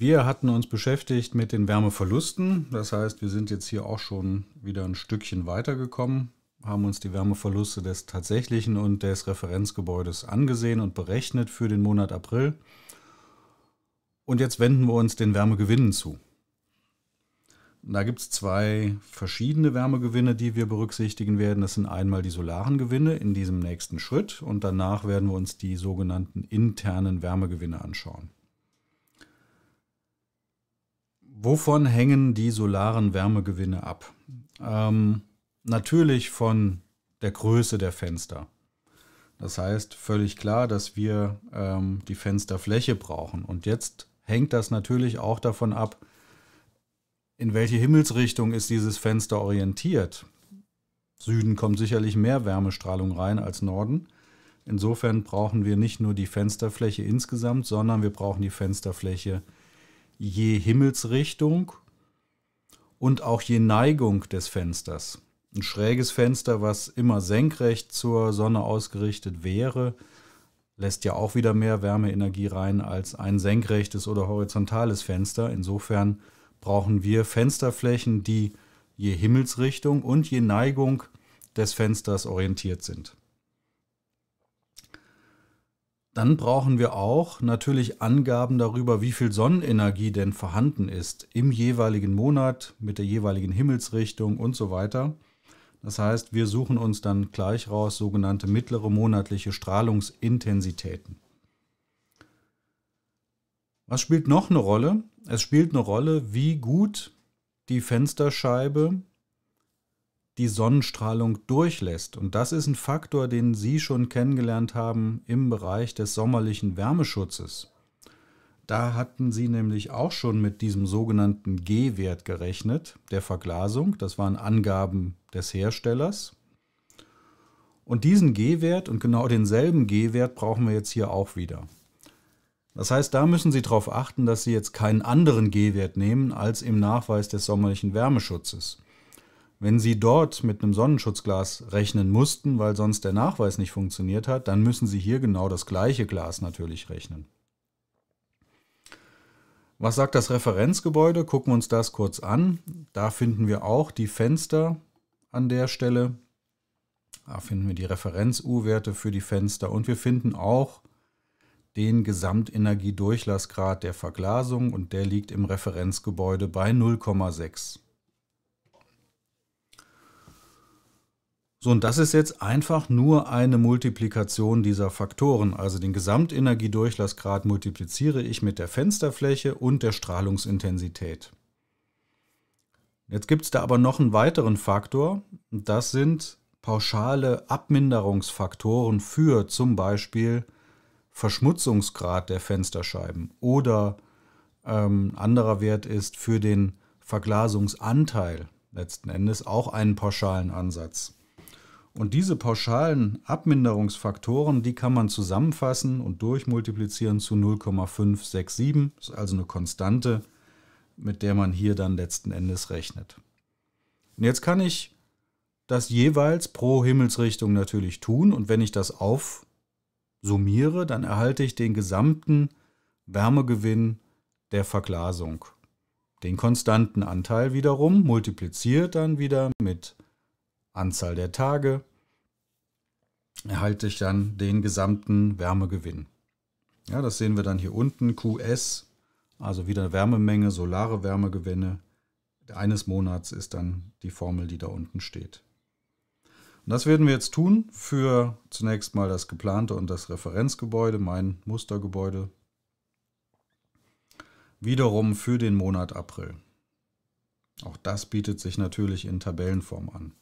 Wir hatten uns beschäftigt mit den Wärmeverlusten. Das heißt, wir sind jetzt hier auch schon wieder ein Stückchen weitergekommen, haben uns die Wärmeverluste des tatsächlichen und des Referenzgebäudes angesehen und berechnet für den Monat April. Und jetzt wenden wir uns den Wärmegewinnen zu. Da gibt es zwei verschiedene Wärmegewinne, die wir berücksichtigen werden. Das sind einmal die solaren Gewinne in diesem nächsten Schritt und danach werden wir uns die sogenannten internen Wärmegewinne anschauen. Wovon hängen die solaren Wärmegewinne ab? Ähm, natürlich von der Größe der Fenster. Das heißt völlig klar, dass wir ähm, die Fensterfläche brauchen. Und jetzt hängt das natürlich auch davon ab, in welche Himmelsrichtung ist dieses Fenster orientiert. Süden kommt sicherlich mehr Wärmestrahlung rein als Norden. Insofern brauchen wir nicht nur die Fensterfläche insgesamt, sondern wir brauchen die Fensterfläche insgesamt je Himmelsrichtung und auch je Neigung des Fensters. Ein schräges Fenster, was immer senkrecht zur Sonne ausgerichtet wäre, lässt ja auch wieder mehr Wärmeenergie rein als ein senkrechtes oder horizontales Fenster. Insofern brauchen wir Fensterflächen, die je Himmelsrichtung und je Neigung des Fensters orientiert sind. Dann brauchen wir auch natürlich Angaben darüber, wie viel Sonnenenergie denn vorhanden ist im jeweiligen Monat mit der jeweiligen Himmelsrichtung und so weiter. Das heißt, wir suchen uns dann gleich raus sogenannte mittlere monatliche Strahlungsintensitäten. Was spielt noch eine Rolle? Es spielt eine Rolle, wie gut die Fensterscheibe die Sonnenstrahlung durchlässt. Und das ist ein Faktor, den Sie schon kennengelernt haben im Bereich des sommerlichen Wärmeschutzes. Da hatten Sie nämlich auch schon mit diesem sogenannten G-Wert gerechnet, der Verglasung. Das waren Angaben des Herstellers. Und diesen G-Wert und genau denselben G-Wert brauchen wir jetzt hier auch wieder. Das heißt, da müssen Sie darauf achten, dass Sie jetzt keinen anderen G-Wert nehmen als im Nachweis des sommerlichen Wärmeschutzes. Wenn Sie dort mit einem Sonnenschutzglas rechnen mussten, weil sonst der Nachweis nicht funktioniert hat, dann müssen Sie hier genau das gleiche Glas natürlich rechnen. Was sagt das Referenzgebäude? Gucken wir uns das kurz an. Da finden wir auch die Fenster an der Stelle. Da finden wir die Referenz-U-Werte für die Fenster und wir finden auch den Gesamtenergiedurchlassgrad der Verglasung und der liegt im Referenzgebäude bei 0,6. So, und das ist jetzt einfach nur eine Multiplikation dieser Faktoren. Also den Gesamtenergiedurchlassgrad multipliziere ich mit der Fensterfläche und der Strahlungsintensität. Jetzt gibt es da aber noch einen weiteren Faktor. Das sind pauschale Abminderungsfaktoren für zum Beispiel Verschmutzungsgrad der Fensterscheiben oder ähm, anderer Wert ist für den Verglasungsanteil letzten Endes auch einen pauschalen Ansatz. Und diese pauschalen Abminderungsfaktoren, die kann man zusammenfassen und durchmultiplizieren zu 0,567, Das ist also eine Konstante, mit der man hier dann letzten Endes rechnet. Und jetzt kann ich das jeweils pro Himmelsrichtung natürlich tun und wenn ich das aufsummiere, dann erhalte ich den gesamten Wärmegewinn der Verglasung. Den konstanten Anteil wiederum multipliziert dann wieder mit Anzahl der Tage erhalte ich dann den gesamten Wärmegewinn. Ja, das sehen wir dann hier unten, QS, also wieder Wärmemenge, solare Wärmegewinne eines Monats ist dann die Formel, die da unten steht. Und das werden wir jetzt tun für zunächst mal das geplante und das Referenzgebäude, mein Mustergebäude, wiederum für den Monat April. Auch das bietet sich natürlich in Tabellenform an.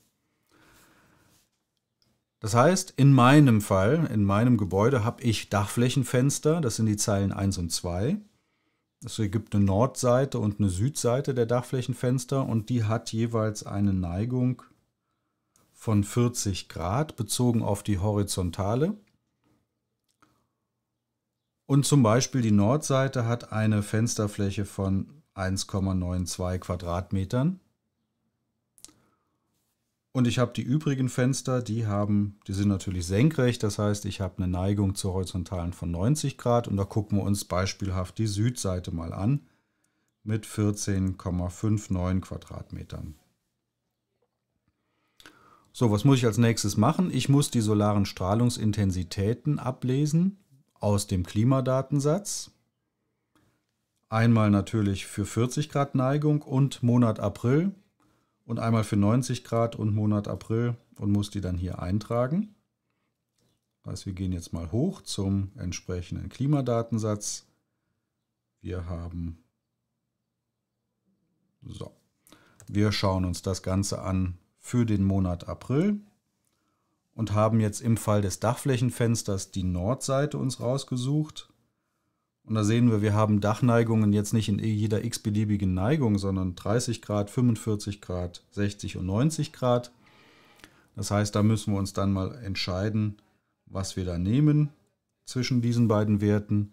Das heißt, in meinem Fall, in meinem Gebäude habe ich Dachflächenfenster, das sind die Zeilen 1 und 2. Es gibt eine Nordseite und eine Südseite der Dachflächenfenster und die hat jeweils eine Neigung von 40 Grad bezogen auf die Horizontale. Und zum Beispiel die Nordseite hat eine Fensterfläche von 1,92 Quadratmetern und ich habe die übrigen Fenster, die haben, die sind natürlich senkrecht, das heißt, ich habe eine Neigung zur horizontalen von 90 Grad und da gucken wir uns beispielhaft die Südseite mal an mit 14,59 Quadratmetern. So, was muss ich als nächstes machen? Ich muss die solaren Strahlungsintensitäten ablesen aus dem Klimadatensatz. Einmal natürlich für 40 Grad Neigung und Monat April und einmal für 90 Grad und Monat April und muss die dann hier eintragen. Das heißt, wir gehen jetzt mal hoch zum entsprechenden Klimadatensatz. Wir haben so. Wir schauen uns das Ganze an für den Monat April und haben jetzt im Fall des Dachflächenfensters die Nordseite uns rausgesucht. Und da sehen wir, wir haben Dachneigungen jetzt nicht in jeder x-beliebigen Neigung, sondern 30 Grad, 45 Grad, 60 und 90 Grad. Das heißt, da müssen wir uns dann mal entscheiden, was wir da nehmen zwischen diesen beiden Werten.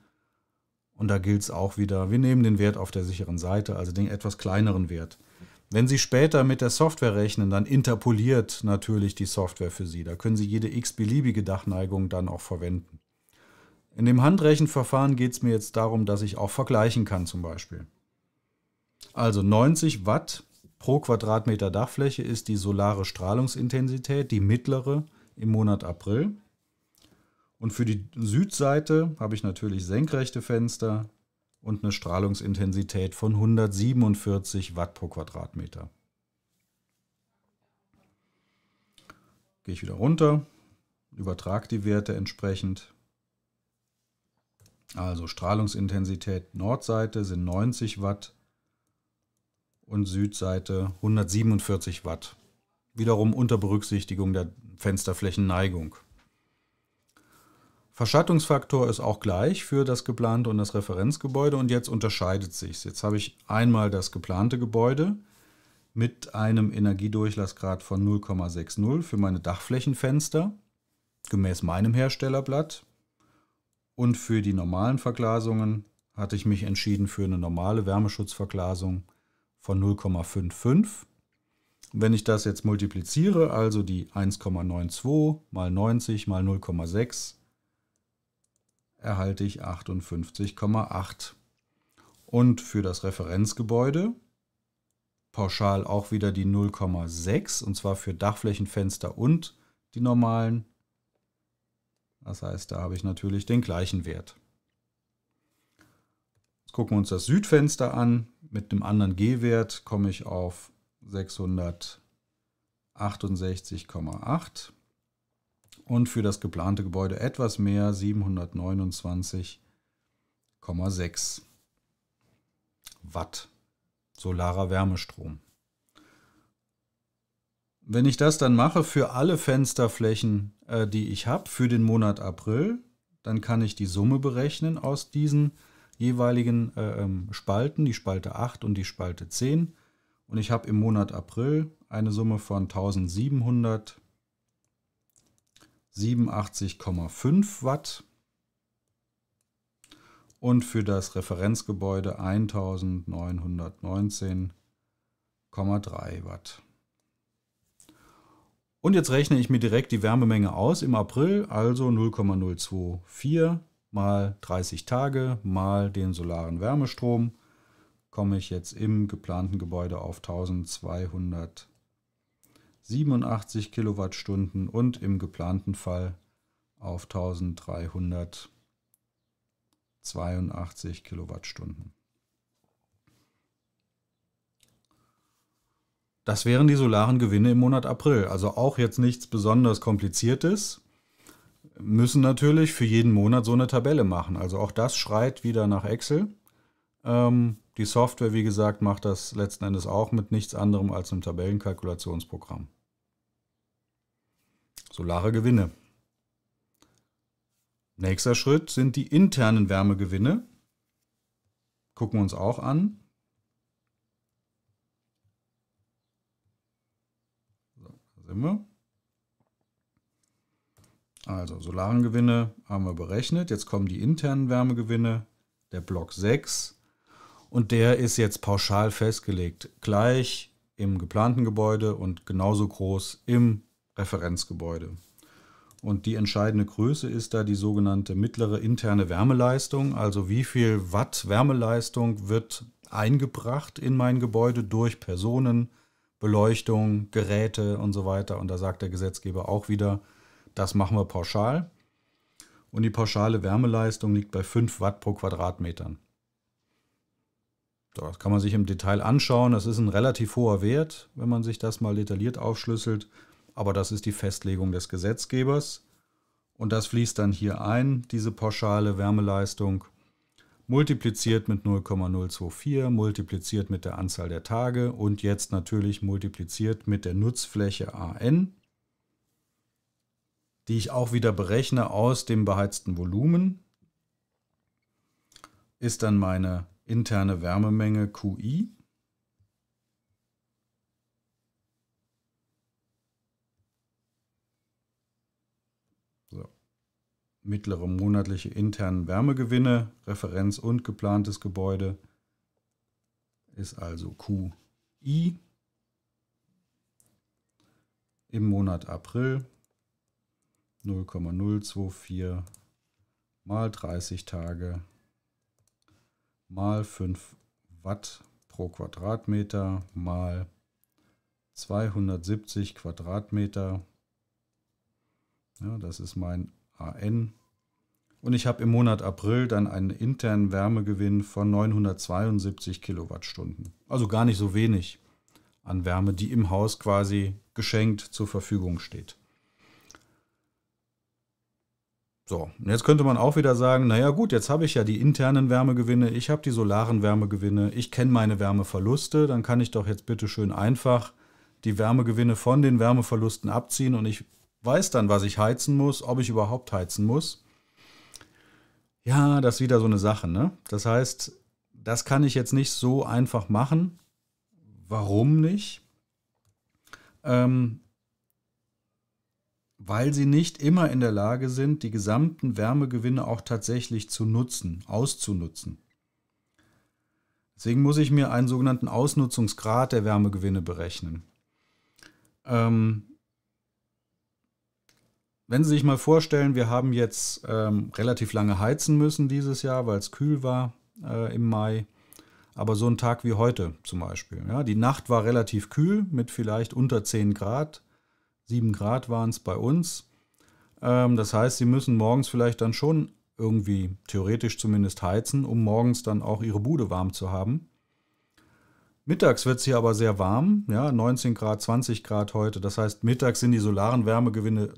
Und da gilt es auch wieder, wir nehmen den Wert auf der sicheren Seite, also den etwas kleineren Wert. Wenn Sie später mit der Software rechnen, dann interpoliert natürlich die Software für Sie. Da können Sie jede x-beliebige Dachneigung dann auch verwenden. In dem Handrechenverfahren geht es mir jetzt darum, dass ich auch vergleichen kann zum Beispiel. Also 90 Watt pro Quadratmeter Dachfläche ist die solare Strahlungsintensität, die mittlere im Monat April. Und für die Südseite habe ich natürlich senkrechte Fenster und eine Strahlungsintensität von 147 Watt pro Quadratmeter. Gehe ich wieder runter, übertrage die Werte entsprechend also Strahlungsintensität Nordseite sind 90 Watt und Südseite 147 Watt. Wiederum unter Berücksichtigung der Fensterflächenneigung. Verschattungsfaktor ist auch gleich für das geplante und das Referenzgebäude und jetzt unterscheidet sich. Jetzt habe ich einmal das geplante Gebäude mit einem Energiedurchlassgrad von 0,60 für meine Dachflächenfenster gemäß meinem Herstellerblatt und für die normalen Verglasungen hatte ich mich entschieden für eine normale Wärmeschutzverglasung von 0,55. Wenn ich das jetzt multipliziere, also die 1,92 mal 90 mal 0,6, erhalte ich 58,8. Und für das Referenzgebäude pauschal auch wieder die 0,6 und zwar für Dachflächenfenster und die normalen das heißt, da habe ich natürlich den gleichen Wert. Jetzt gucken wir uns das Südfenster an. Mit einem anderen G-Wert komme ich auf 668,8 und für das geplante Gebäude etwas mehr 729,6 Watt solarer Wärmestrom. Wenn ich das dann mache für alle Fensterflächen, äh, die ich habe für den Monat April, dann kann ich die Summe berechnen aus diesen jeweiligen äh, ähm, Spalten, die Spalte 8 und die Spalte 10. Und ich habe im Monat April eine Summe von 1787,5 Watt und für das Referenzgebäude 1919,3 Watt. Und jetzt rechne ich mir direkt die Wärmemenge aus im April, also 0,024 mal 30 Tage mal den solaren Wärmestrom komme ich jetzt im geplanten Gebäude auf 1287 Kilowattstunden und im geplanten Fall auf 1382 Kilowattstunden. Das wären die solaren Gewinne im Monat April. Also auch jetzt nichts besonders Kompliziertes. Müssen natürlich für jeden Monat so eine Tabelle machen. Also auch das schreit wieder nach Excel. Ähm, die Software, wie gesagt, macht das letzten Endes auch mit nichts anderem als einem Tabellenkalkulationsprogramm. Solare Gewinne. Nächster Schritt sind die internen Wärmegewinne. Gucken wir uns auch an. immer. Also Solarengewinne haben wir berechnet. Jetzt kommen die internen Wärmegewinne, der Block 6. Und der ist jetzt pauschal festgelegt, gleich im geplanten Gebäude und genauso groß im Referenzgebäude. Und die entscheidende Größe ist da die sogenannte mittlere interne Wärmeleistung, also wie viel Watt Wärmeleistung wird eingebracht in mein Gebäude durch Personen, Beleuchtung, Geräte und so weiter. Und da sagt der Gesetzgeber auch wieder, das machen wir pauschal. Und die pauschale Wärmeleistung liegt bei 5 Watt pro Quadratmetern. Das kann man sich im Detail anschauen. Das ist ein relativ hoher Wert, wenn man sich das mal detailliert aufschlüsselt. Aber das ist die Festlegung des Gesetzgebers. Und das fließt dann hier ein, diese pauschale Wärmeleistung multipliziert mit 0,024, multipliziert mit der Anzahl der Tage und jetzt natürlich multipliziert mit der Nutzfläche AN, die ich auch wieder berechne aus dem beheizten Volumen, ist dann meine interne Wärmemenge QI. mittlere monatliche internen Wärmegewinne, Referenz und geplantes Gebäude ist also QI im Monat April 0,024 mal 30 Tage mal 5 Watt pro Quadratmeter mal 270 Quadratmeter. Ja, das ist mein AN. Und ich habe im Monat April dann einen internen Wärmegewinn von 972 Kilowattstunden. Also gar nicht so wenig an Wärme, die im Haus quasi geschenkt zur Verfügung steht. So, und jetzt könnte man auch wieder sagen, naja gut, jetzt habe ich ja die internen Wärmegewinne, ich habe die solaren Wärmegewinne, ich kenne meine Wärmeverluste, dann kann ich doch jetzt bitte schön einfach die Wärmegewinne von den Wärmeverlusten abziehen und ich weiß dann, was ich heizen muss, ob ich überhaupt heizen muss. Ja, das ist wieder so eine Sache. Ne? Das heißt, das kann ich jetzt nicht so einfach machen. Warum nicht? Ähm, weil sie nicht immer in der Lage sind, die gesamten Wärmegewinne auch tatsächlich zu nutzen, auszunutzen. Deswegen muss ich mir einen sogenannten Ausnutzungsgrad der Wärmegewinne berechnen. Ähm, wenn Sie sich mal vorstellen, wir haben jetzt ähm, relativ lange heizen müssen dieses Jahr, weil es kühl war äh, im Mai. Aber so ein Tag wie heute zum Beispiel. Ja, die Nacht war relativ kühl mit vielleicht unter 10 Grad. 7 Grad waren es bei uns. Ähm, das heißt, Sie müssen morgens vielleicht dann schon irgendwie theoretisch zumindest heizen, um morgens dann auch Ihre Bude warm zu haben. Mittags wird es hier aber sehr warm, ja, 19 Grad, 20 Grad heute. Das heißt, mittags sind die solaren Wärmegewinne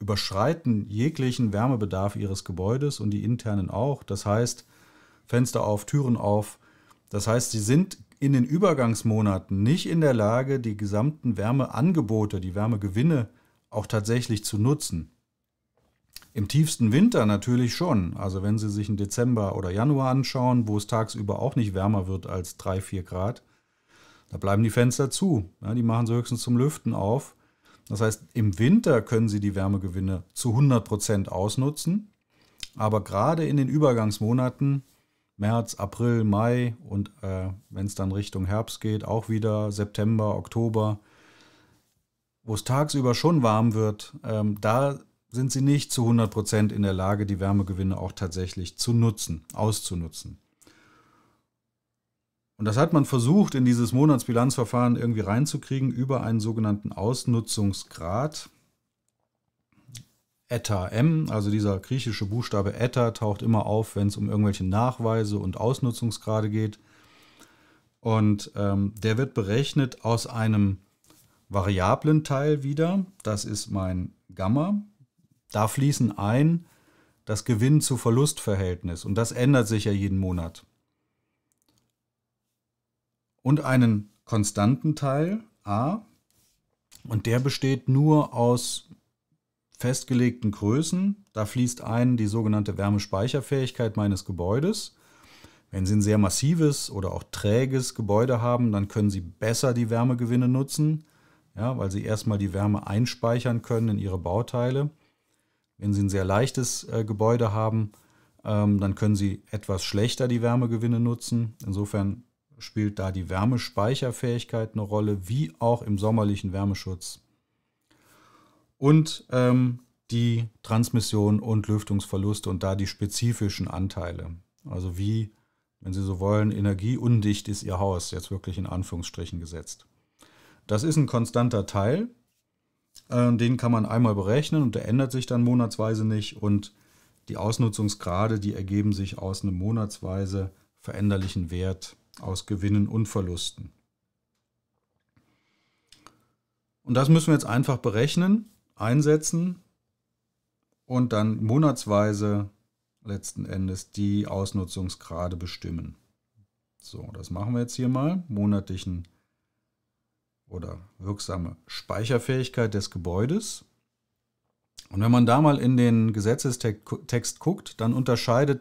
überschreiten jeglichen Wärmebedarf ihres Gebäudes und die internen auch. Das heißt, Fenster auf, Türen auf. Das heißt, sie sind in den Übergangsmonaten nicht in der Lage, die gesamten Wärmeangebote, die Wärmegewinne auch tatsächlich zu nutzen. Im tiefsten Winter natürlich schon. Also wenn Sie sich einen Dezember oder Januar anschauen, wo es tagsüber auch nicht wärmer wird als 3, 4 Grad, da bleiben die Fenster zu. Ja, die machen sie höchstens zum Lüften auf. Das heißt, im Winter können sie die Wärmegewinne zu 100 Prozent ausnutzen, aber gerade in den Übergangsmonaten, März, April, Mai und äh, wenn es dann Richtung Herbst geht, auch wieder September, Oktober, wo es tagsüber schon warm wird, ähm, da sind sie nicht zu 100 Prozent in der Lage, die Wärmegewinne auch tatsächlich zu nutzen, auszunutzen. Und das hat man versucht, in dieses Monatsbilanzverfahren irgendwie reinzukriegen über einen sogenannten Ausnutzungsgrad. Eta M, also dieser griechische Buchstabe Eta, taucht immer auf, wenn es um irgendwelche Nachweise und Ausnutzungsgrade geht. Und ähm, der wird berechnet aus einem variablen Teil wieder. Das ist mein Gamma. Da fließen ein das Gewinn-zu-Verlust-Verhältnis. Und das ändert sich ja jeden Monat und einen konstanten Teil a und der besteht nur aus festgelegten Größen. Da fließt ein die sogenannte Wärmespeicherfähigkeit meines Gebäudes. Wenn Sie ein sehr massives oder auch träges Gebäude haben, dann können Sie besser die Wärmegewinne nutzen, ja, weil Sie erstmal die Wärme einspeichern können in Ihre Bauteile. Wenn Sie ein sehr leichtes äh, Gebäude haben, ähm, dann können Sie etwas schlechter die Wärmegewinne nutzen. Insofern spielt da die Wärmespeicherfähigkeit eine Rolle, wie auch im sommerlichen Wärmeschutz. Und ähm, die Transmission und Lüftungsverluste und da die spezifischen Anteile. Also wie, wenn Sie so wollen, energieundicht ist Ihr Haus, jetzt wirklich in Anführungsstrichen gesetzt. Das ist ein konstanter Teil, äh, den kann man einmal berechnen und der ändert sich dann monatsweise nicht und die Ausnutzungsgrade, die ergeben sich aus einem monatsweise veränderlichen Wert aus Gewinnen und Verlusten. Und das müssen wir jetzt einfach berechnen, einsetzen und dann monatsweise letzten Endes die Ausnutzungsgrade bestimmen. So, das machen wir jetzt hier mal. Monatlichen oder wirksame Speicherfähigkeit des Gebäudes. Und wenn man da mal in den Gesetzestext guckt, dann unterscheidet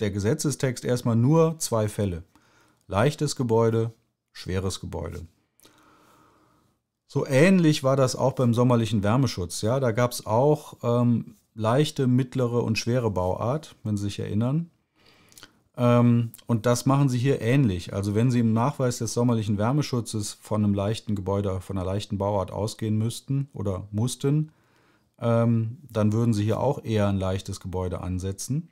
der Gesetzestext erstmal nur zwei Fälle. Leichtes Gebäude, schweres Gebäude. So ähnlich war das auch beim sommerlichen Wärmeschutz. Ja, da gab es auch ähm, leichte, mittlere und schwere Bauart, wenn Sie sich erinnern. Ähm, und das machen Sie hier ähnlich. Also wenn Sie im Nachweis des sommerlichen Wärmeschutzes von einem leichten Gebäude, von einer leichten Bauart ausgehen müssten oder mussten, ähm, dann würden Sie hier auch eher ein leichtes Gebäude ansetzen.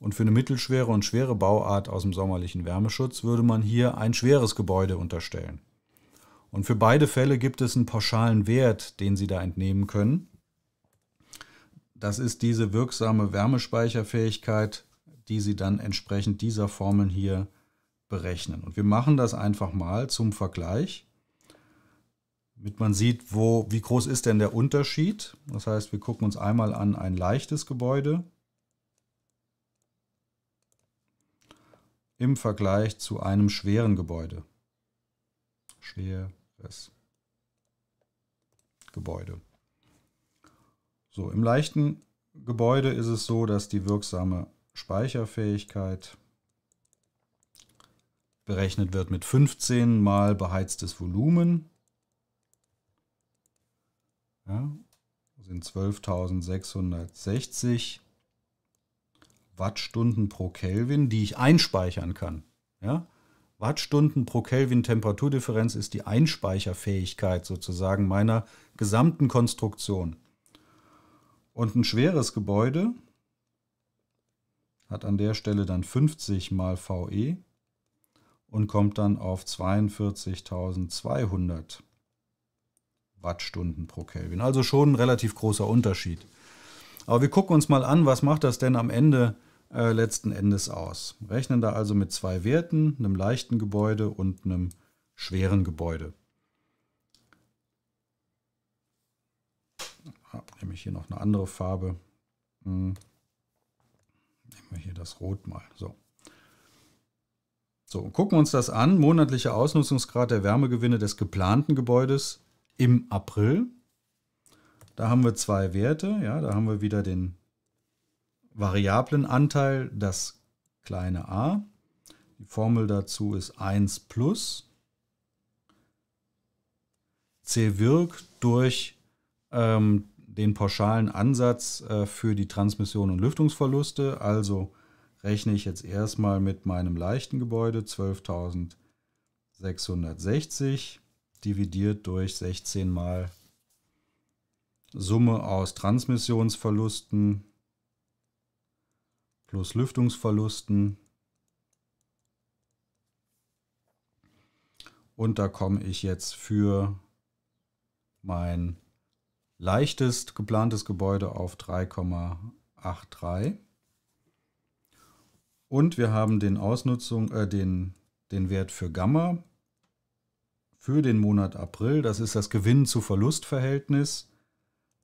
Und für eine mittelschwere und schwere Bauart aus dem sommerlichen Wärmeschutz würde man hier ein schweres Gebäude unterstellen. Und für beide Fälle gibt es einen pauschalen Wert, den Sie da entnehmen können. Das ist diese wirksame Wärmespeicherfähigkeit, die Sie dann entsprechend dieser Formeln hier berechnen. Und wir machen das einfach mal zum Vergleich, damit man sieht, wo, wie groß ist denn der Unterschied. Das heißt, wir gucken uns einmal an ein leichtes Gebäude im Vergleich zu einem schweren Gebäude. Schweres Gebäude. So, im leichten Gebäude ist es so, dass die wirksame Speicherfähigkeit berechnet wird mit 15 mal beheiztes Volumen. Ja, sind 12.660 Wattstunden pro Kelvin, die ich einspeichern kann. Ja? Wattstunden pro Kelvin Temperaturdifferenz ist die Einspeicherfähigkeit sozusagen meiner gesamten Konstruktion. Und ein schweres Gebäude hat an der Stelle dann 50 mal VE und kommt dann auf 42.200 Wattstunden pro Kelvin. Also schon ein relativ großer Unterschied. Aber wir gucken uns mal an, was macht das denn am Ende äh, letzten Endes aus. Rechnen da also mit zwei Werten, einem leichten Gebäude und einem schweren Gebäude. Ah, nehme ich hier noch eine andere Farbe. Hm. Nehmen wir hier das Rot mal. So. So, gucken wir uns das an. Monatlicher Ausnutzungsgrad der Wärmegewinne des geplanten Gebäudes im April. Da haben wir zwei Werte. Ja, da haben wir wieder den variablen Anteil das kleine a. Die Formel dazu ist 1 plus c wirkt durch ähm, den pauschalen Ansatz äh, für die Transmission und Lüftungsverluste. Also rechne ich jetzt erstmal mit meinem leichten Gebäude 12.660 dividiert durch 16 mal Summe aus Transmissionsverlusten plus Lüftungsverlusten. Und da komme ich jetzt für mein leichtest geplantes Gebäude auf 3,83. Und wir haben den Ausnutzung, äh, den, den Wert für Gamma für den Monat April. Das ist das Gewinn-zu-Verlust-Verhältnis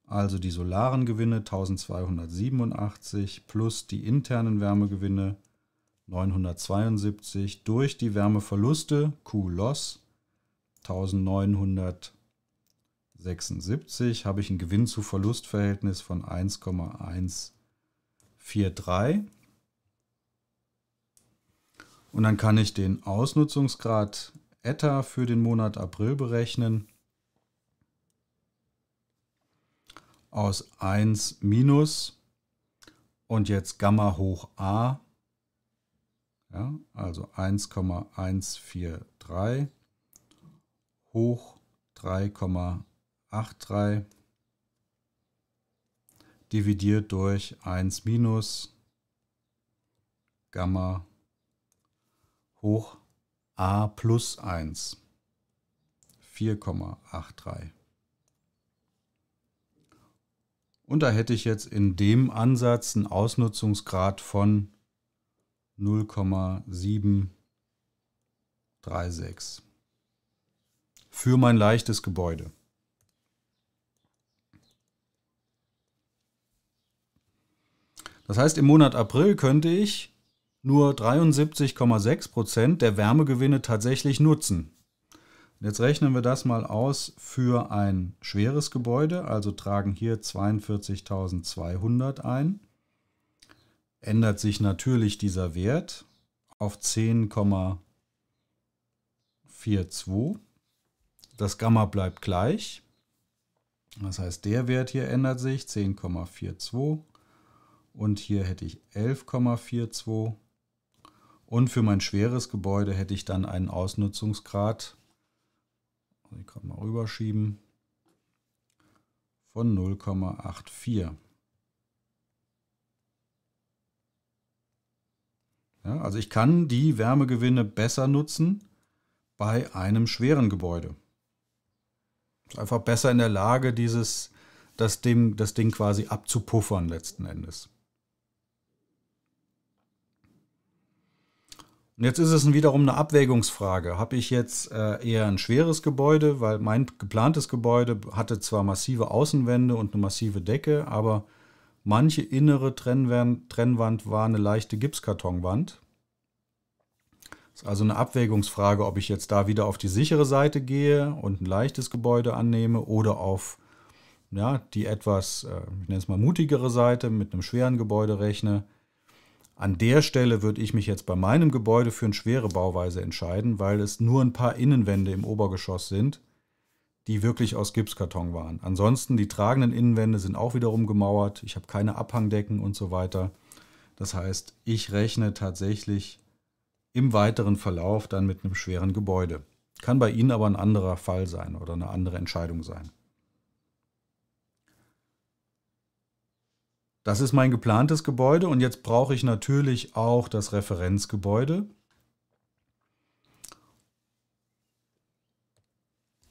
also die solaren Gewinne 1287 plus die internen Wärmegewinne 972 durch die Wärmeverluste Q-Loss 1976 habe ich ein Gewinn zu Verlustverhältnis von 1,143 und dann kann ich den Ausnutzungsgrad ETA für den Monat April berechnen aus 1 minus und jetzt Gamma hoch a, ja, also 1,143 hoch 3,83 dividiert durch 1 minus Gamma hoch a plus 1, 4,83. Und da hätte ich jetzt in dem Ansatz einen Ausnutzungsgrad von 0,736 für mein leichtes Gebäude. Das heißt, im Monat April könnte ich nur 73,6% Prozent der Wärmegewinne tatsächlich nutzen. Und jetzt rechnen wir das mal aus für ein schweres Gebäude, also tragen hier 42.200 ein. Ändert sich natürlich dieser Wert auf 10,42. Das Gamma bleibt gleich. Das heißt, der Wert hier ändert sich 10,42 und hier hätte ich 11,42 und für mein schweres Gebäude hätte ich dann einen Ausnutzungsgrad also ich gerade mal rüberschieben. Von 0,84. Ja, also ich kann die Wärmegewinne besser nutzen bei einem schweren Gebäude. Ist einfach besser in der Lage, dieses, das, Ding, das Ding quasi abzupuffern letzten Endes. Und jetzt ist es wiederum eine Abwägungsfrage. Habe ich jetzt äh, eher ein schweres Gebäude, weil mein geplantes Gebäude hatte zwar massive Außenwände und eine massive Decke, aber manche innere Trennwand war eine leichte Gipskartonwand. Das ist also eine Abwägungsfrage, ob ich jetzt da wieder auf die sichere Seite gehe und ein leichtes Gebäude annehme oder auf ja, die etwas, äh, ich nenne es mal mutigere Seite mit einem schweren Gebäude rechne. An der Stelle würde ich mich jetzt bei meinem Gebäude für eine schwere Bauweise entscheiden, weil es nur ein paar Innenwände im Obergeschoss sind, die wirklich aus Gipskarton waren. Ansonsten die tragenden Innenwände sind auch wiederum gemauert. Ich habe keine Abhangdecken und so weiter. Das heißt, ich rechne tatsächlich im weiteren Verlauf dann mit einem schweren Gebäude. Kann bei Ihnen aber ein anderer Fall sein oder eine andere Entscheidung sein. Das ist mein geplantes Gebäude und jetzt brauche ich natürlich auch das Referenzgebäude.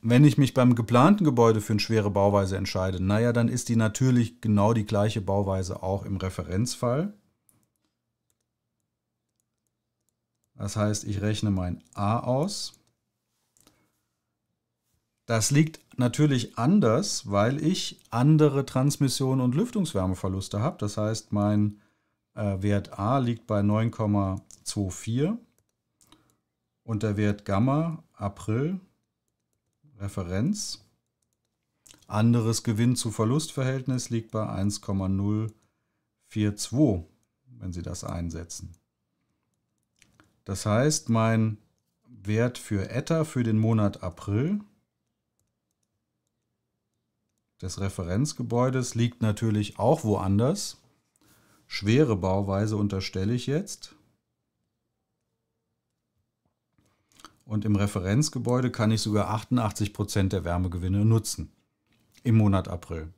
Wenn ich mich beim geplanten Gebäude für eine schwere Bauweise entscheide, naja, dann ist die natürlich genau die gleiche Bauweise auch im Referenzfall. Das heißt, ich rechne mein A aus. Das liegt natürlich anders, weil ich andere Transmission- und Lüftungswärmeverluste habe. Das heißt, mein äh, Wert A liegt bei 9,24 und der Wert Gamma April Referenz. Anderes Gewinn zu verlust verhältnis liegt bei 1,042, wenn Sie das einsetzen. Das heißt, mein Wert für ETA für den Monat April des Referenzgebäudes liegt natürlich auch woanders. Schwere Bauweise unterstelle ich jetzt. Und im Referenzgebäude kann ich sogar 88% Prozent der Wärmegewinne nutzen im Monat April.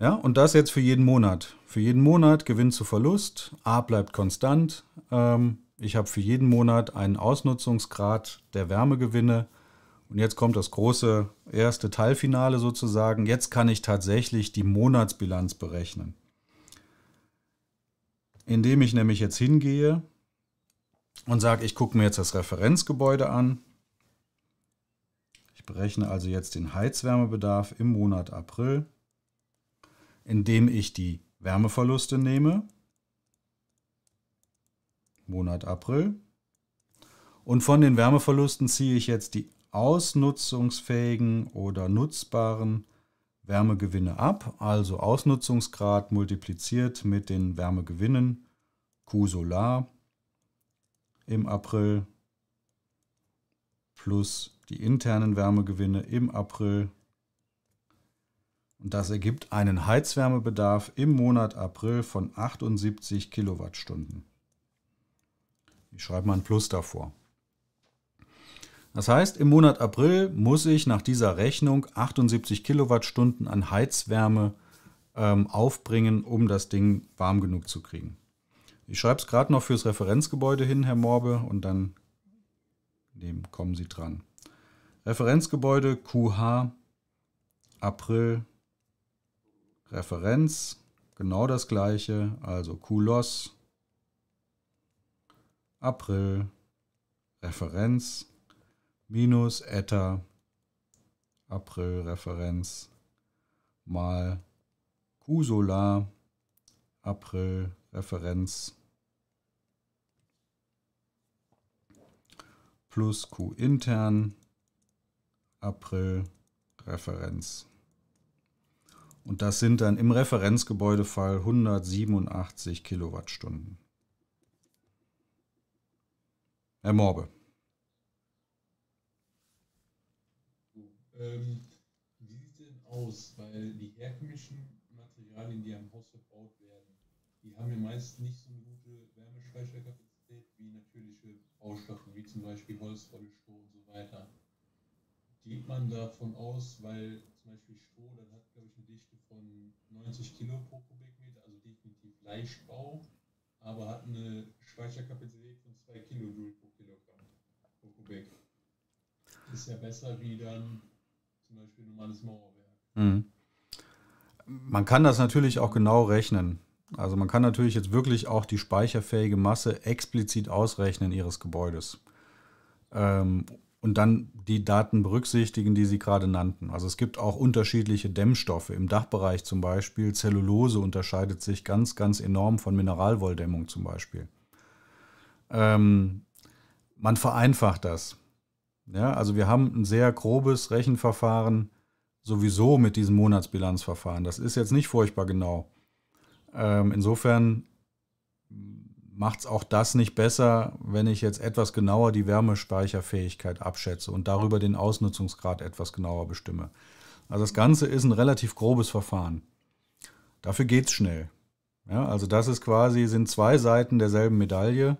Ja, und das jetzt für jeden Monat. Für jeden Monat Gewinn zu Verlust. A bleibt konstant. Ähm, ich habe für jeden Monat einen Ausnutzungsgrad der Wärmegewinne und jetzt kommt das große erste Teilfinale sozusagen. Jetzt kann ich tatsächlich die Monatsbilanz berechnen. Indem ich nämlich jetzt hingehe und sage, ich gucke mir jetzt das Referenzgebäude an. Ich berechne also jetzt den Heizwärmebedarf im Monat April, indem ich die Wärmeverluste nehme, Monat April. Und von den Wärmeverlusten ziehe ich jetzt die ausnutzungsfähigen oder nutzbaren Wärmegewinne ab, also Ausnutzungsgrad multipliziert mit den Wärmegewinnen Q Solar im April plus die internen Wärmegewinne im April. Und das ergibt einen Heizwärmebedarf im Monat April von 78 Kilowattstunden. Ich schreibe mal ein Plus davor. Das heißt, im Monat April muss ich nach dieser Rechnung 78 Kilowattstunden an Heizwärme ähm, aufbringen, um das Ding warm genug zu kriegen. Ich schreibe es gerade noch fürs Referenzgebäude hin, Herr Morbe, und dann dem kommen Sie dran. Referenzgebäude QH April Referenz, genau das gleiche, also QLOS April Referenz minus eta April-Referenz mal Q Solar April-Referenz plus Q intern April-Referenz. Und das sind dann im Referenzgebäudefall 187 Kilowattstunden. Herr Morbe. Ähm, wie sieht es denn aus? Weil die herkömmlichen Materialien, die am Haus verbaut werden, die haben ja meist nicht so eine gute Wärmespeicherkapazität wie natürliche Baustoffe, wie zum Beispiel Holz, Wolle, Stroh und so weiter. Geht man davon aus, weil zum Beispiel Stroh, dann hat, glaube ich, eine Dichte von 90 Kilo pro Kubikmeter, also definitiv Leichtbau, aber hat eine Speicherkapazität von 2 Kilojoule pro Kilogramm pro Kubik. Ist ja besser wie dann zum Beispiel ein normales Mauerwerk. Mhm. Man kann das natürlich auch genau rechnen. Also man kann natürlich jetzt wirklich auch die speicherfähige Masse explizit ausrechnen ihres Gebäudes. Ähm, und dann die Daten berücksichtigen, die Sie gerade nannten. Also es gibt auch unterschiedliche Dämmstoffe. Im Dachbereich zum Beispiel, Zellulose unterscheidet sich ganz, ganz enorm von Mineralwolldämmung zum Beispiel. Ähm, man vereinfacht das. Ja, also wir haben ein sehr grobes Rechenverfahren sowieso mit diesem Monatsbilanzverfahren. Das ist jetzt nicht furchtbar genau. Ähm, insofern macht es auch das nicht besser, wenn ich jetzt etwas genauer die Wärmespeicherfähigkeit abschätze und darüber den Ausnutzungsgrad etwas genauer bestimme. Also das Ganze ist ein relativ grobes Verfahren. Dafür geht es schnell. Ja, also das ist quasi, sind zwei Seiten derselben Medaille.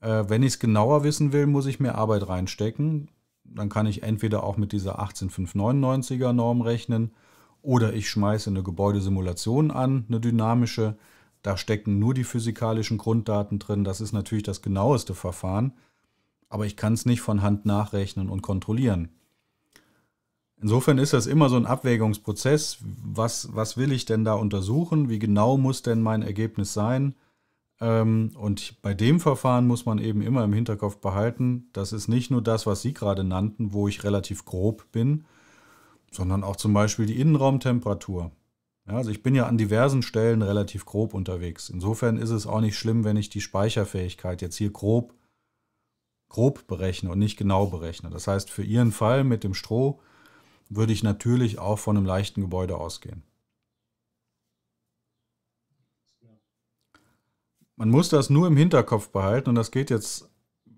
Äh, wenn ich es genauer wissen will, muss ich mehr Arbeit reinstecken. Dann kann ich entweder auch mit dieser 18599er Norm rechnen oder ich schmeiße eine Gebäudesimulation an, eine dynamische. Da stecken nur die physikalischen Grunddaten drin. Das ist natürlich das genaueste Verfahren, aber ich kann es nicht von Hand nachrechnen und kontrollieren. Insofern ist das immer so ein Abwägungsprozess. Was, was will ich denn da untersuchen? Wie genau muss denn mein Ergebnis sein? Ähm, und bei dem Verfahren muss man eben immer im Hinterkopf behalten, das ist nicht nur das, was Sie gerade nannten, wo ich relativ grob bin, sondern auch zum Beispiel die Innenraumtemperatur. also ich bin ja an diversen Stellen relativ grob unterwegs. Insofern ist es auch nicht schlimm, wenn ich die Speicherfähigkeit jetzt hier grob, grob berechne und nicht genau berechne. Das heißt, für Ihren Fall mit dem Stroh würde ich natürlich auch von einem leichten Gebäude ausgehen. Man muss das nur im Hinterkopf behalten und das geht jetzt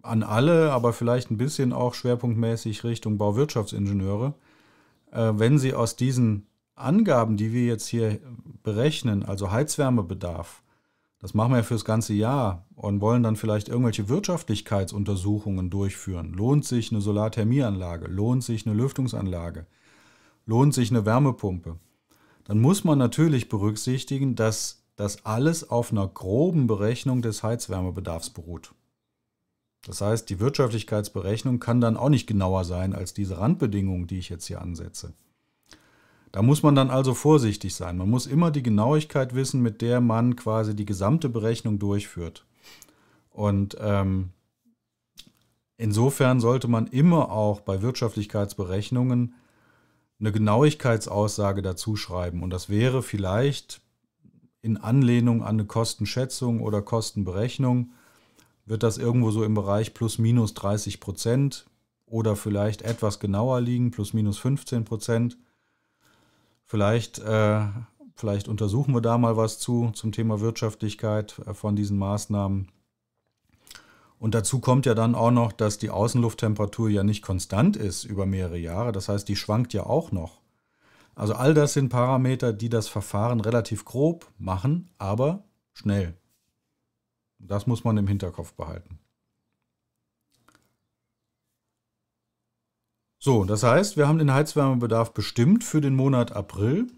an alle, aber vielleicht ein bisschen auch schwerpunktmäßig Richtung Bauwirtschaftsingenieure. Äh, wenn Sie aus diesen Angaben, die wir jetzt hier berechnen, also Heizwärmebedarf, das machen wir ja fürs ganze Jahr und wollen dann vielleicht irgendwelche Wirtschaftlichkeitsuntersuchungen durchführen. Lohnt sich eine Solarthermieanlage? Lohnt sich eine Lüftungsanlage? Lohnt sich eine Wärmepumpe? Dann muss man natürlich berücksichtigen, dass dass alles auf einer groben Berechnung des Heizwärmebedarfs beruht. Das heißt, die Wirtschaftlichkeitsberechnung kann dann auch nicht genauer sein als diese Randbedingungen, die ich jetzt hier ansetze. Da muss man dann also vorsichtig sein. Man muss immer die Genauigkeit wissen, mit der man quasi die gesamte Berechnung durchführt. Und ähm, insofern sollte man immer auch bei Wirtschaftlichkeitsberechnungen eine Genauigkeitsaussage dazu schreiben. Und das wäre vielleicht in Anlehnung an eine Kostenschätzung oder Kostenberechnung wird das irgendwo so im Bereich plus minus 30 Prozent oder vielleicht etwas genauer liegen, plus minus 15 Prozent. Vielleicht, äh, vielleicht untersuchen wir da mal was zu zum Thema Wirtschaftlichkeit äh, von diesen Maßnahmen. Und dazu kommt ja dann auch noch, dass die Außenlufttemperatur ja nicht konstant ist über mehrere Jahre. Das heißt, die schwankt ja auch noch. Also all das sind Parameter, die das Verfahren relativ grob machen, aber schnell. Das muss man im Hinterkopf behalten. So, das heißt, wir haben den Heizwärmebedarf bestimmt für den Monat April.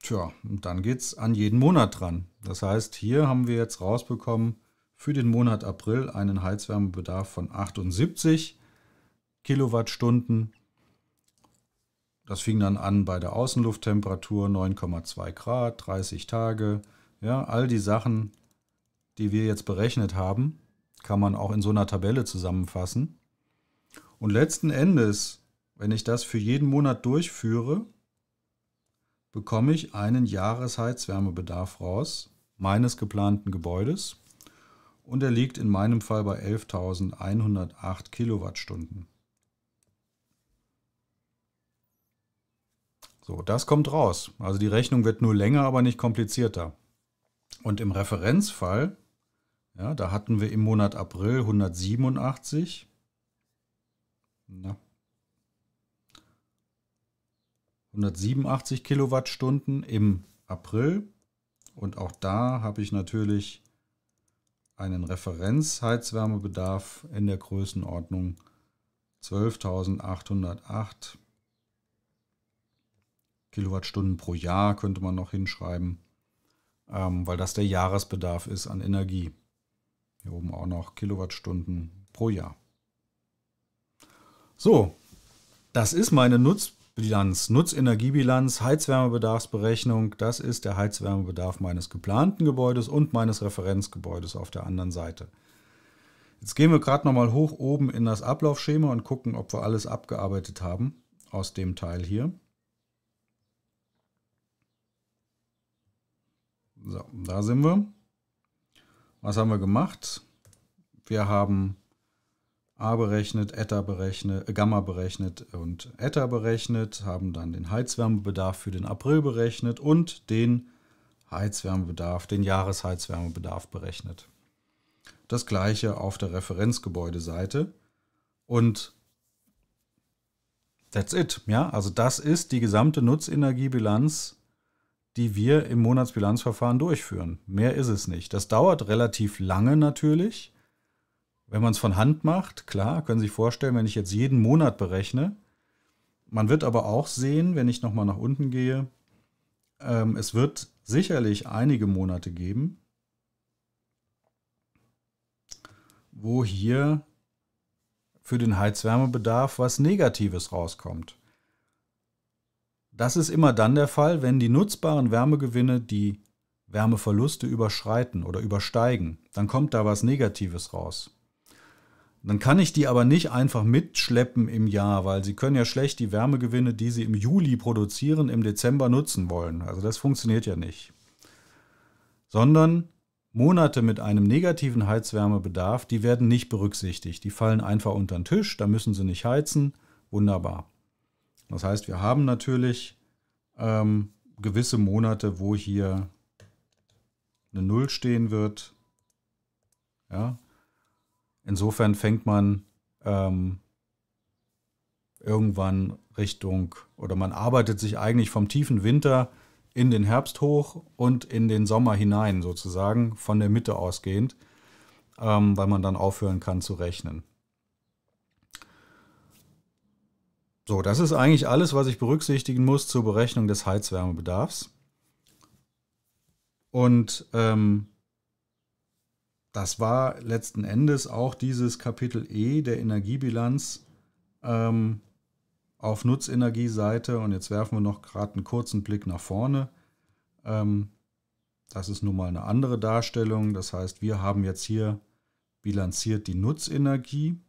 Tja, und dann geht es an jeden Monat dran. Das heißt, hier haben wir jetzt rausbekommen, für den Monat April einen Heizwärmebedarf von 78 Kilowattstunden das fing dann an bei der Außenlufttemperatur 9,2 Grad, 30 Tage. Ja, all die Sachen, die wir jetzt berechnet haben, kann man auch in so einer Tabelle zusammenfassen. Und letzten Endes, wenn ich das für jeden Monat durchführe, bekomme ich einen Jahresheizwärmebedarf raus meines geplanten Gebäudes und er liegt in meinem Fall bei 11.108 Kilowattstunden. So, das kommt raus. Also die Rechnung wird nur länger, aber nicht komplizierter. Und im Referenzfall, ja, da hatten wir im Monat April 187. Na, 187 Kilowattstunden im April. Und auch da habe ich natürlich einen Referenzheizwärmebedarf in der Größenordnung 12.808 Kilowattstunden pro Jahr könnte man noch hinschreiben, ähm, weil das der Jahresbedarf ist an Energie. Hier oben auch noch Kilowattstunden pro Jahr. So, das ist meine Nutzbilanz, Nutzenergiebilanz, Heizwärmebedarfsberechnung. Das ist der Heizwärmebedarf meines geplanten Gebäudes und meines Referenzgebäudes auf der anderen Seite. Jetzt gehen wir gerade nochmal hoch oben in das Ablaufschema und gucken, ob wir alles abgearbeitet haben aus dem Teil hier. So, da sind wir. Was haben wir gemacht? Wir haben A berechnet, Eta berechnet, äh, Gamma berechnet und Eta berechnet, haben dann den Heizwärmebedarf für den April berechnet und den Heizwärmebedarf, den Jahresheizwärmebedarf berechnet. Das gleiche auf der Referenzgebäudeseite und that's it, ja? Also das ist die gesamte Nutzenergiebilanz die wir im Monatsbilanzverfahren durchführen. Mehr ist es nicht. Das dauert relativ lange natürlich. Wenn man es von Hand macht, klar, können Sie sich vorstellen, wenn ich jetzt jeden Monat berechne. Man wird aber auch sehen, wenn ich nochmal nach unten gehe, ähm, es wird sicherlich einige Monate geben, wo hier für den Heizwärmebedarf was Negatives rauskommt. Das ist immer dann der Fall, wenn die nutzbaren Wärmegewinne die Wärmeverluste überschreiten oder übersteigen. Dann kommt da was Negatives raus. Dann kann ich die aber nicht einfach mitschleppen im Jahr, weil sie können ja schlecht die Wärmegewinne, die sie im Juli produzieren, im Dezember nutzen wollen. Also das funktioniert ja nicht. Sondern Monate mit einem negativen Heizwärmebedarf, die werden nicht berücksichtigt. Die fallen einfach unter den Tisch, da müssen sie nicht heizen. Wunderbar. Das heißt, wir haben natürlich ähm, gewisse Monate, wo hier eine Null stehen wird. Ja? Insofern fängt man ähm, irgendwann Richtung oder man arbeitet sich eigentlich vom tiefen Winter in den Herbst hoch und in den Sommer hinein sozusagen, von der Mitte ausgehend, ähm, weil man dann aufhören kann zu rechnen. So, das ist eigentlich alles, was ich berücksichtigen muss zur Berechnung des Heizwärmebedarfs. Und ähm, das war letzten Endes auch dieses Kapitel E der Energiebilanz ähm, auf Nutzenergieseite. Und jetzt werfen wir noch gerade einen kurzen Blick nach vorne. Ähm, das ist nun mal eine andere Darstellung. Das heißt, wir haben jetzt hier bilanziert die Nutzenergie.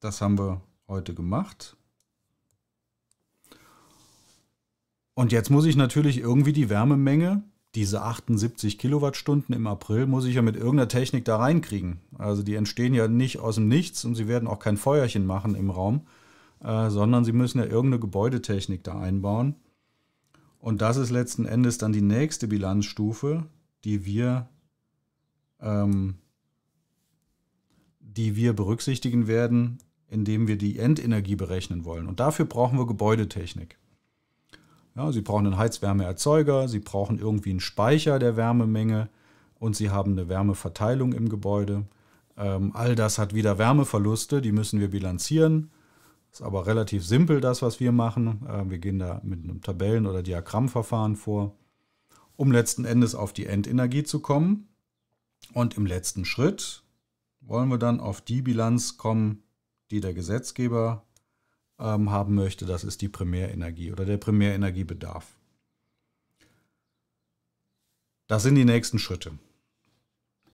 Das haben wir heute gemacht. Und jetzt muss ich natürlich irgendwie die Wärmemenge, diese 78 Kilowattstunden im April, muss ich ja mit irgendeiner Technik da reinkriegen. Also die entstehen ja nicht aus dem Nichts und sie werden auch kein Feuerchen machen im Raum, äh, sondern sie müssen ja irgendeine Gebäudetechnik da einbauen. Und das ist letzten Endes dann die nächste Bilanzstufe, die wir, ähm, die wir berücksichtigen werden, indem wir die Endenergie berechnen wollen. Und dafür brauchen wir Gebäudetechnik. Ja, sie brauchen einen Heizwärmeerzeuger, sie brauchen irgendwie einen Speicher der Wärmemenge und sie haben eine Wärmeverteilung im Gebäude. Ähm, all das hat wieder Wärmeverluste, die müssen wir bilanzieren. Ist aber relativ simpel das, was wir machen. Äh, wir gehen da mit einem Tabellen- oder Diagrammverfahren vor, um letzten Endes auf die Endenergie zu kommen. Und im letzten Schritt wollen wir dann auf die Bilanz kommen, die der Gesetzgeber ähm, haben möchte, das ist die Primärenergie oder der Primärenergiebedarf. Das sind die nächsten Schritte.